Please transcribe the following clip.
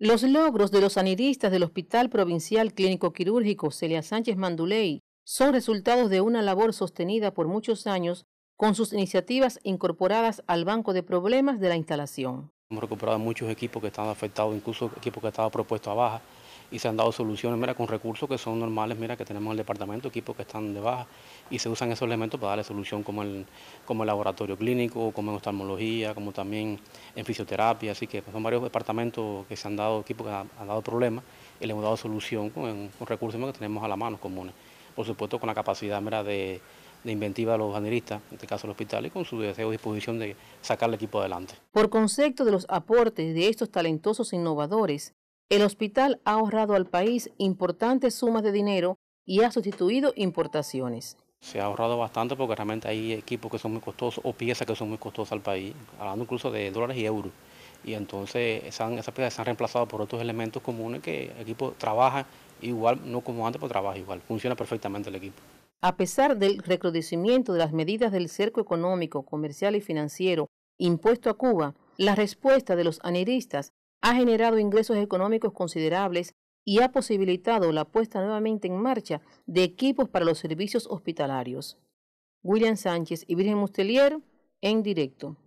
Los logros de los sanidistas del Hospital Provincial Clínico Quirúrgico Celia Sánchez Manduley son resultados de una labor sostenida por muchos años con sus iniciativas incorporadas al banco de problemas de la instalación. Hemos recuperado muchos equipos que estaban afectados, incluso equipos que estaban propuestos a baja, y se han dado soluciones, mira, con recursos que son normales, mira, que tenemos en el departamento, equipos que están de baja, y se usan esos elementos para darle solución como el, como el laboratorio clínico, como en oftalmología, como también en fisioterapia, así que pues, son varios departamentos que se han dado, equipos que han, dado problemas, y le hemos dado solución con, recursos que tenemos a la mano comunes. Por supuesto, con la capacidad, de inventiva de los baneristas, en este caso el hospital, y con su deseo y disposición de sacar el equipo adelante. Por concepto de los aportes de estos talentosos innovadores, el hospital ha ahorrado al país importantes sumas de dinero y ha sustituido importaciones. Se ha ahorrado bastante porque realmente hay equipos que son muy costosos o piezas que son muy costosas al país, hablando incluso de dólares y euros. Y entonces esas, piezas se han reemplazado por otros elementos comunes que el equipo trabaja igual, no como antes, pero trabaja igual. Funciona perfectamente el equipo. A pesar del recrudecimiento de las medidas del cerco económico, comercial y financiero impuesto a Cuba, la respuesta de los aneristas ha generado ingresos económicos considerables y ha posibilitado la puesta nuevamente en marcha de equipos para los servicios hospitalarios. William Sánchez y Virgen Mustelier en directo.